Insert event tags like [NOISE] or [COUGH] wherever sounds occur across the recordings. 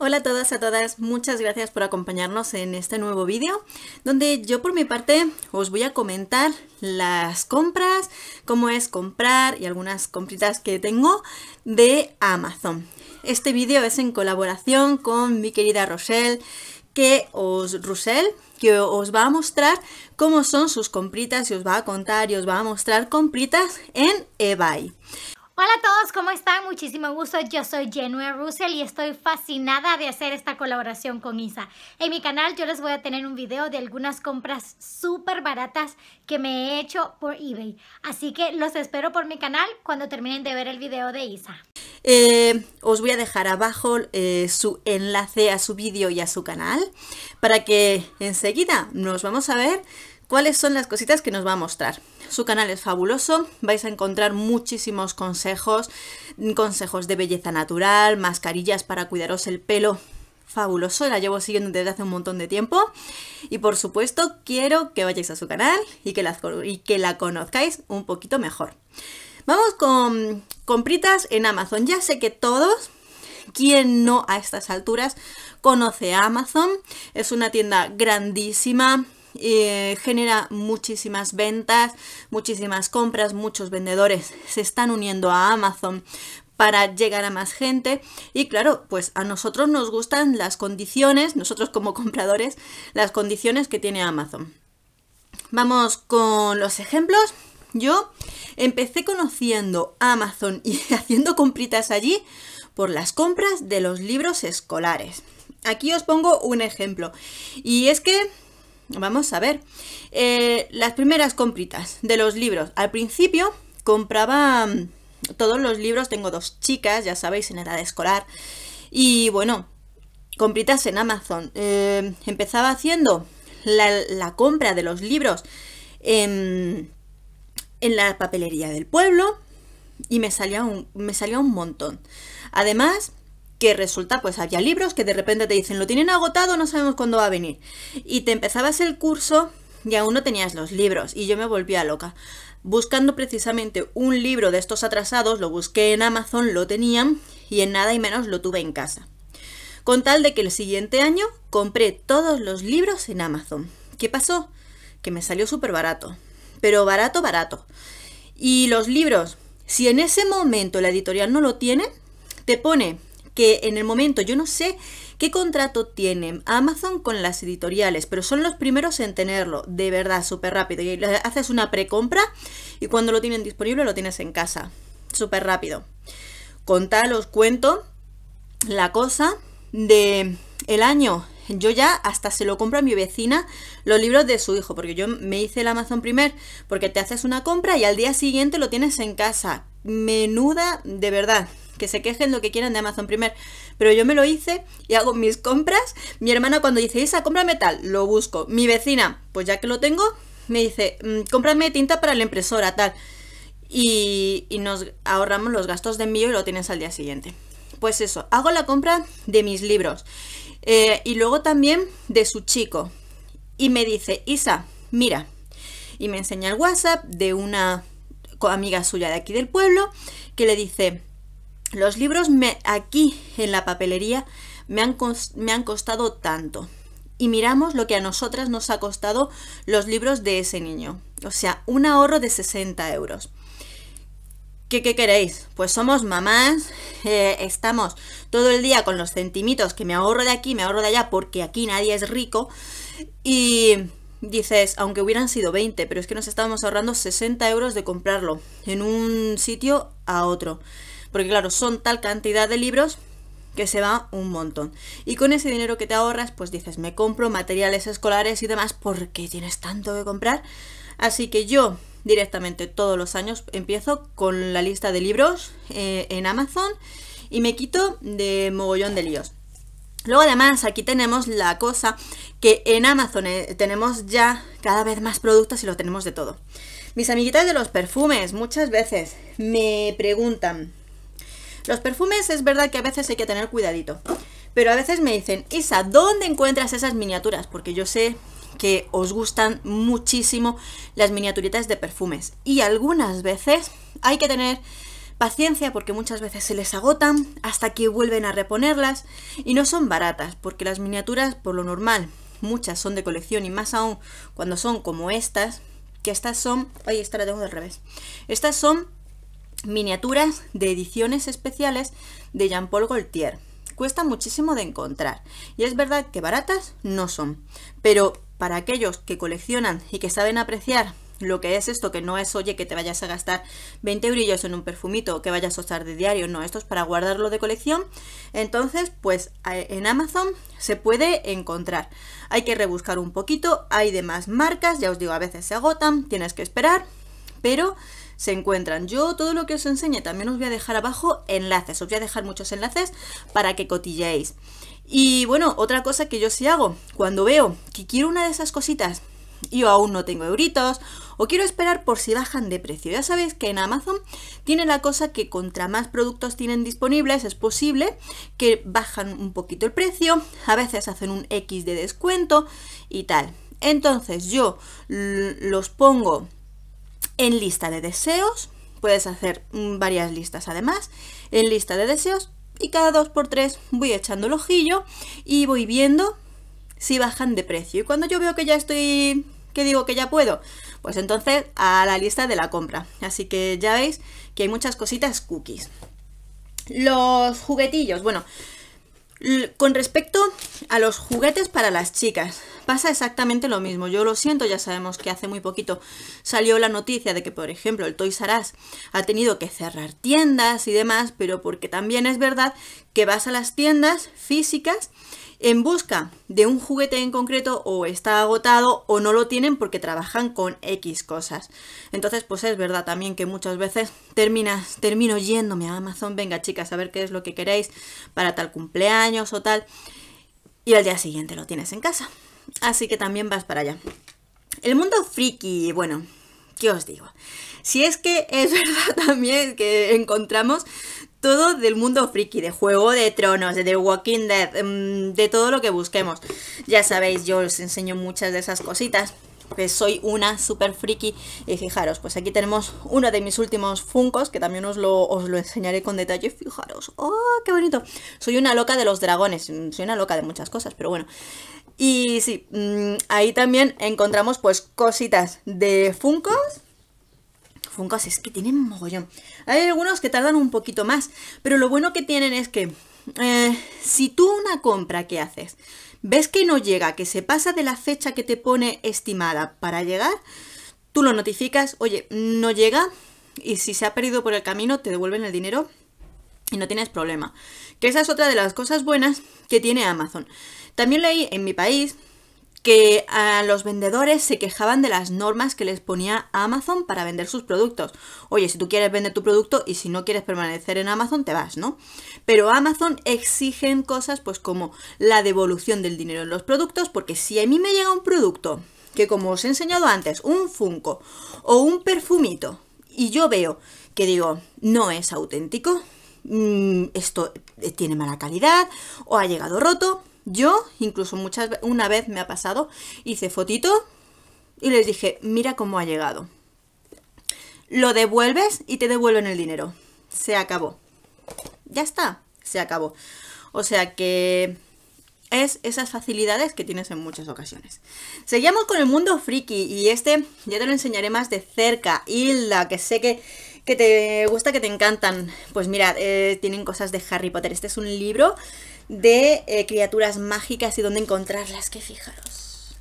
Hola a todas, a todas, muchas gracias por acompañarnos en este nuevo vídeo donde yo por mi parte os voy a comentar las compras, cómo es comprar y algunas compritas que tengo de Amazon. Este vídeo es en colaboración con mi querida Rochelle que os, Rosel que os va a mostrar cómo son sus compritas y os va a contar y os va a mostrar compritas en eBay. Hola a todos, ¿cómo están? Muchísimo gusto, yo soy Jenue Russell y estoy fascinada de hacer esta colaboración con Isa. En mi canal yo les voy a tener un video de algunas compras súper baratas que me he hecho por eBay. Así que los espero por mi canal cuando terminen de ver el video de Isa. Eh, os voy a dejar abajo eh, su enlace a su vídeo y a su canal para que enseguida nos vamos a ver cuáles son las cositas que nos va a mostrar. Su canal es fabuloso, vais a encontrar muchísimos consejos, consejos de belleza natural, mascarillas para cuidaros el pelo, fabuloso, la llevo siguiendo desde hace un montón de tiempo y por supuesto quiero que vayáis a su canal y que la, y que la conozcáis un poquito mejor. Vamos con compritas en Amazon, ya sé que todos quien no a estas alturas conoce a Amazon. Es una tienda grandísima, y eh, genera muchísimas ventas, muchísimas compras, muchos vendedores se están uniendo a Amazon para llegar a más gente y claro, pues a nosotros nos gustan las condiciones, nosotros como compradores, las condiciones que tiene Amazon. Vamos con los ejemplos. Yo empecé conociendo Amazon y [LAUGHS] haciendo compritas allí por las compras de los libros escolares. Aquí os pongo un ejemplo. Y es que Vamos a ver. Eh, las primeras compritas de los libros. Al principio compraba mm, todos los libros. Tengo dos chicas, ya sabéis, en edad escolar. Y bueno, compritas en Amazon. Eh, empezaba haciendo la, compra de los libros en, la papelería del pueblo. Y me salía me salía un montón. Además, que resulta, pues había libros que de repente te dicen, lo tienen agotado, no sabemos cuándo va a venir. Y te empezabas el curso y aún no tenías los libros y yo me volvía loca. Buscando precisamente un libro de estos atrasados, lo busqué en Amazon, lo tenían y en nada y menos lo tuve en casa. Con tal de que el siguiente año compré todos los libros en Amazon. ¿Qué pasó? Que me salió súper barato. Pero barato, barato. Y los libros, si en ese momento la editorial no lo tiene, te pone que en el momento, yo no sé qué contrato tienen Amazon con las editoriales, pero son los primeros en tenerlo, de verdad, súper rápido. Y haces una precompra y cuando lo tienen disponible lo tienes en casa, súper rápido. Con tal os cuento la cosa de el año yo ya hasta se lo compro a mi vecina los libros de su hijo, porque yo me hice el Amazon Primer, porque te haces una compra y al día siguiente lo tienes en casa. Menuda, de verdad, que se quejen lo que quieran de Amazon Primer. Pero yo me lo hice y hago mis compras. Mi hermana cuando dice, Isa, cómprame tal, lo busco. Mi vecina, pues ya que lo tengo, me dice, mm, cómprame tinta para la impresora, tal. Y, nos ahorramos los gastos de envío y lo tienes al día siguiente. Pues eso, hago la compra de mis libros. Eh, y luego también de su chico. Y me dice, Isa, mira. Y me enseña el WhatsApp de una amiga suya de aquí del pueblo que le dice, los libros aquí en la papelería me han, costado tanto. Y miramos lo que a nosotras nos ha costado los libros de ese niño. O sea, un ahorro de 60 euros. ¿Qué, queréis? Pues somos mamás, eh, estamos todo el día con los centimitos que me ahorro de aquí, me ahorro de allá, porque aquí nadie es rico. Y dices, aunque hubieran sido 20, pero es que nos estábamos ahorrando 60 euros de comprarlo en un sitio a otro porque claro, son tal cantidad de libros que se va un montón. Y con ese dinero que te ahorras, pues dices, me compro materiales escolares y demás porque tienes tanto que comprar. Así que yo directamente todos los años empiezo con la lista de libros eh, en Amazon y me quito de mogollón de líos. Luego además aquí tenemos la cosa que en Amazon eh, tenemos ya cada vez más productos y lo tenemos de todo. Mis amiguitas de los perfumes muchas veces me preguntan, los perfumes es verdad que a veces hay que tener cuidadito. Pero a veces me dicen, Isa, ¿dónde encuentras esas miniaturas? Porque yo sé que os gustan muchísimo las miniaturitas de perfumes. Y algunas veces hay que tener paciencia porque muchas veces se les agotan hasta que vuelven a reponerlas y no son baratas porque las miniaturas por lo normal muchas son de colección y más aún cuando son como estas que estas son, ay esta la tengo del revés estas son miniaturas de ediciones especiales de Jean-Paul Gaultier. Cuesta muchísimo de encontrar y es verdad que baratas no son, pero para aquellos que coleccionan y que saben apreciar lo que es esto, que no es oye que te vayas a gastar 20 euros en un perfumito que vayas a usar de diario, no, esto es para guardarlo de colección, entonces pues en Amazon se puede encontrar. Hay que rebuscar un poquito, hay demás marcas, ya os digo, a veces se agotan, tienes que esperar, pero se encuentran. Yo todo lo que os enseñe también os voy a dejar abajo enlaces, os voy a dejar muchos enlaces para que cotilleéis Y bueno, otra cosa que yo sí hago, cuando veo que quiero una de esas cositas y yo aún no tengo euritos o quiero esperar por si bajan de precio. Ya sabéis que en Amazon tiene la cosa que contra más productos tienen disponibles es posible que bajan un poquito el precio, a veces hacen un X de descuento y tal. Entonces yo los pongo en lista de deseos, puedes hacer mm, varias listas además, en lista de deseos y cada dos por tres voy echando el ojillo y voy viendo si bajan de precio. Y cuando yo veo que ya estoy, que digo que ya puedo, pues entonces a la lista de la compra. Así que ya veis que hay muchas cositas cookies. Los juguetillos, bueno, con respecto a los juguetes para las chicas, pasa exactamente lo mismo. Yo lo siento, ya sabemos que hace muy poquito salió la noticia de que, por ejemplo, el toy R ha tenido que cerrar tiendas y demás, pero porque también es verdad que vas a las tiendas físicas en busca de un juguete en concreto o está agotado o no lo tienen porque trabajan con X cosas. Entonces, pues es verdad también que muchas veces terminas, termino yéndome a Amazon, venga chicas, a ver qué es lo que queréis para tal cumpleaños o tal. Y al día siguiente lo tienes en casa. Así que también vas para allá. El mundo friki, bueno, ¿qué os digo? Si es que es [LAUGHS] verdad también que encontramos todo del mundo friki, de Juego de Tronos, de The Walking Dead, mm, de todo lo que busquemos. Ya sabéis, yo os enseño muchas de esas cositas. Pues soy una super friki y fijaros, pues aquí tenemos uno de mis últimos funcos que también os lo, os lo enseñaré con detalle, fijaros, ¡oh, qué bonito! Soy una loca de los dragones, soy una loca de muchas cosas, pero bueno, y sí, mm, ahí también encontramos pues cositas de Funkos Funcos es que tienen mogollón. Hay algunos que tardan un poquito más, pero lo bueno que tienen es que eh, si tú una compra que haces ves que no llega, que se pasa de la fecha que te pone estimada para llegar, tú lo notificas, oye, no llega y si se ha perdido por el camino te devuelven el dinero y no tienes problema. Que esa es otra de las cosas buenas que tiene Amazon. También leí en mi país que a los vendedores se quejaban de las normas que les ponía Amazon para vender sus productos. Oye, si tú quieres vender tu producto y si no quieres permanecer en Amazon, te vas, ¿no? Pero Amazon exigen cosas pues como la devolución del dinero en los productos, porque si a mí me llega un producto, que como os he enseñado antes, un Funko o un perfumito, y yo veo que digo, no es auténtico, mm, esto eh, tiene mala calidad o ha llegado roto, yo, incluso muchas una vez me ha pasado, hice fotito y les dije, mira cómo ha llegado. Lo devuelves y te devuelven el dinero. Se acabó. Ya está, se acabó. O sea que es esas facilidades que tienes en muchas ocasiones. Seguimos con el mundo friki y este ya te lo enseñaré más de cerca. Hilda, que sé que, que te gusta, que te encantan. Pues mira eh, tienen cosas de Harry Potter. Este es un libro de eh, criaturas mágicas y dónde encontrarlas, que fijaros.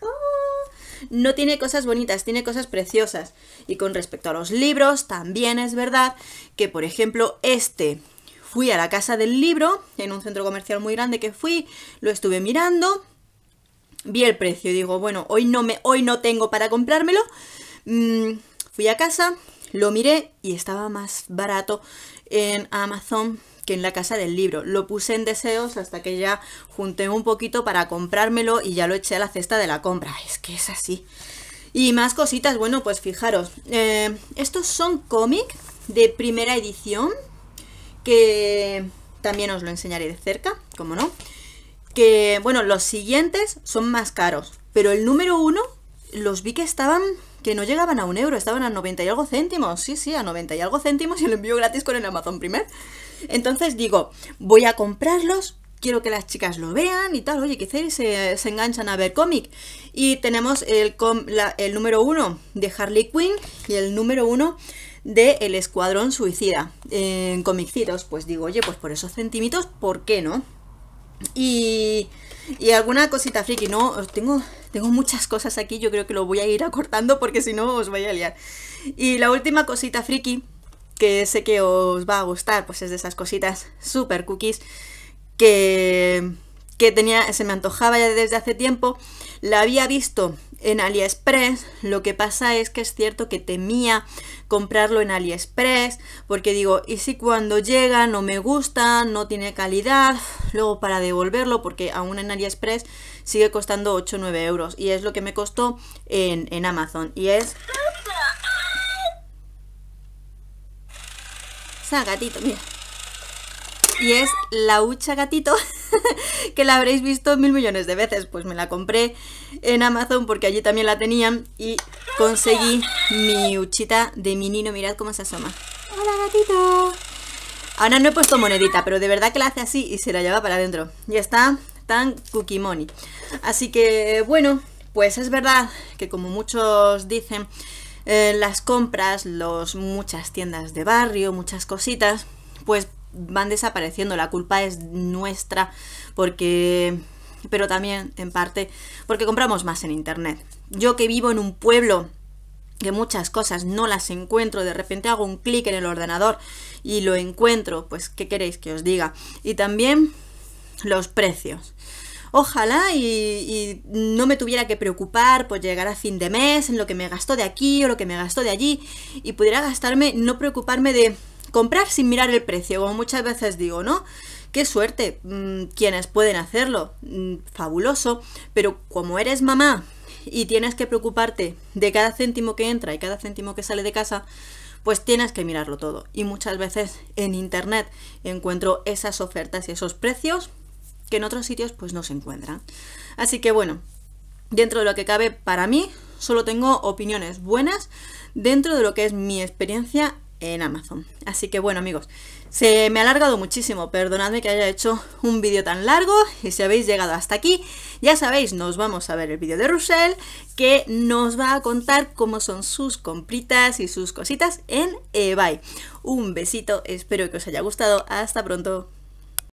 Ah, no tiene cosas bonitas, tiene cosas preciosas. Y con respecto a los libros, también es verdad que, por ejemplo, este, fui a la casa del libro, en un centro comercial muy grande que fui, lo estuve mirando, vi el precio y digo, bueno, hoy no, me, hoy no tengo para comprármelo. Mm, fui a casa, lo miré y estaba más barato en Amazon que en la casa del libro. Lo puse en deseos hasta que ya junté un poquito para comprármelo y ya lo eché a la cesta de la compra. Es que es así. Y más cositas, bueno, pues fijaros. Eh, estos son cómics de primera edición que también os lo enseñaré de cerca, como no. Que, bueno, los siguientes son más caros, pero el número uno los vi que estaban que no llegaban a un euro, estaban a 90 y algo céntimos. Sí, sí, a 90 y algo céntimos y el envío gratis con el Amazon Primer. Entonces digo, voy a comprarlos, quiero que las chicas lo vean y tal, oye, quizás se, se enganchan a ver cómic. Y tenemos el, número uno de Harley Quinn y el número uno de El Escuadrón Suicida en comicitos. Pues digo, oye, pues por esos centimitos, ¿por qué no? Y, y alguna cosita friki, no, tengo, tengo muchas cosas aquí, yo creo que lo voy a ir acortando porque si no os voy a liar. Y la última cosita friki que sé que os va a gustar, pues es de esas cositas super cookies que, que tenía, se me antojaba ya desde hace tiempo. La había visto en AliExpress, lo que pasa es que es cierto que temía comprarlo en AliExpress, porque digo, ¿y si cuando llega no me gusta, no tiene calidad? Luego para devolverlo, porque aún en AliExpress sigue costando 8 o 9 euros, y es lo que me costó en, en Amazon, y es gatito, mira. Y es la hucha gatito, [LAUGHS] que la habréis visto mil millones de veces. Pues me la compré en Amazon porque allí también la tenían y conseguí mi huchita de nino Mirad cómo se asoma. ¡Hola, gatito! Ahora no he puesto monedita, pero de verdad que la hace así y se la lleva para adentro. Y está tan cookie money Así que, bueno, pues es verdad que como muchos dicen eh, las compras, los, muchas tiendas de barrio, muchas cositas, pues van desapareciendo. La culpa es nuestra porque... pero también en parte porque compramos más en Internet. Yo que vivo en un pueblo que muchas cosas no las encuentro, de repente hago un clic en el ordenador y lo encuentro, pues ¿qué queréis que os diga? Y también los precios. Ojalá y, no me tuviera que preocupar por llegar a fin de mes, en lo que me gastó de aquí o lo que me gastó de allí, y pudiera gastarme, no preocuparme de comprar sin mirar el precio, como muchas veces digo, ¿no? Qué suerte, mm, quienes pueden hacerlo, mm, fabuloso, pero como eres mamá y tienes que preocuparte de cada céntimo que entra y cada céntimo que sale de casa, pues tienes que mirarlo todo. Y muchas veces en internet encuentro esas ofertas y esos precios que en otros sitios pues no se encuentran. Así que bueno, dentro de lo que cabe para mí, solo tengo opiniones buenas dentro de lo que es mi experiencia en Amazon. Así que bueno amigos, se me ha alargado muchísimo, perdonadme que haya hecho un vídeo tan largo y si habéis llegado hasta aquí, ya sabéis, nos vamos a ver el vídeo de Russell que nos va a contar cómo son sus compritas y sus cositas en eBay. Un besito, espero que os haya gustado, hasta pronto.